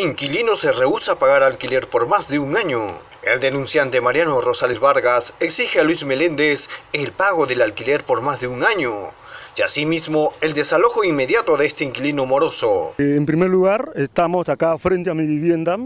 Inquilino se rehúsa a pagar alquiler por más de un año. El denunciante Mariano Rosales Vargas exige a Luis Meléndez el pago del alquiler por más de un año y asimismo el desalojo inmediato de este inquilino moroso. Eh, en primer lugar, estamos acá frente a mi vivienda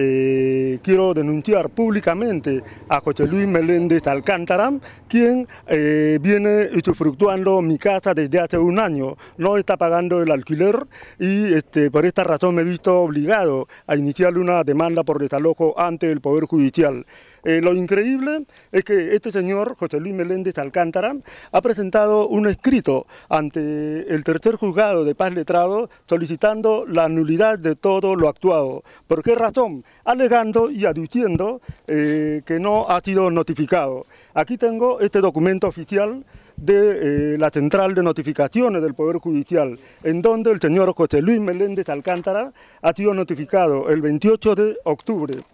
eh, quiero denunciar públicamente a José Luis Meléndez Alcántara, quien eh, viene usufructuando mi casa desde hace un año, no está pagando el alquiler y este, por esta razón me he visto obligado a iniciar una demanda por desalojo ante el Poder Judicial. Eh, lo increíble es que este señor, José Luis Meléndez Alcántara, ha presentado un escrito ante el tercer juzgado de paz letrado solicitando la nulidad de todo lo actuado. ¿Por qué razón? Alegando y aduciendo eh, que no ha sido notificado. Aquí tengo este documento oficial de eh, la central de notificaciones del Poder Judicial, en donde el señor José Luis Meléndez Alcántara ha sido notificado el 28 de octubre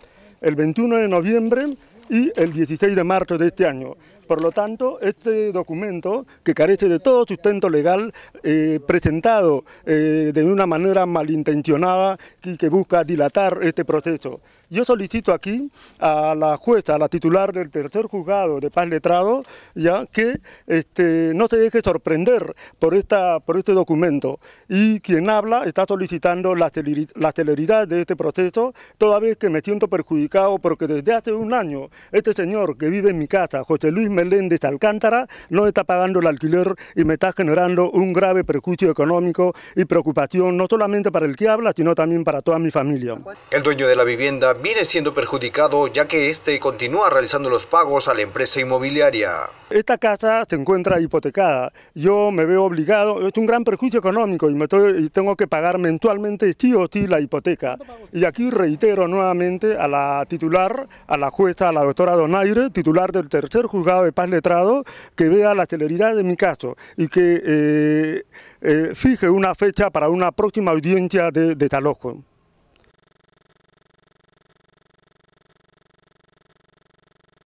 el 21 de noviembre y el 16 de marzo de este año. Por lo tanto, este documento, que carece de todo sustento legal, eh, presentado eh, de una manera malintencionada y que busca dilatar este proceso. Yo solicito aquí a la jueza, a la titular del tercer juzgado de paz letrado, ya que este, no se deje sorprender por, esta, por este documento. Y quien habla está solicitando la, la celeridad de este proceso, toda vez que me siento perjudicado porque desde hace un año este señor que vive en mi casa, José Luis Meléndez Alcántara no está pagando el alquiler y me está generando un grave perjuicio económico y preocupación, no solamente para el que habla, sino también para toda mi familia. El dueño de la vivienda viene siendo perjudicado ya que este continúa realizando los pagos a la empresa inmobiliaria. Esta casa se encuentra hipotecada. Yo me veo obligado, es un gran perjuicio económico y, me y tengo que pagar mensualmente sí o sí la hipoteca. Y aquí reitero nuevamente a la titular, a la jueza, a la doctora Donaire, titular del tercer juzgado de Paz Letrado, que vea la celeridad de mi caso y que eh, eh, fije una fecha para una próxima audiencia de Talojo.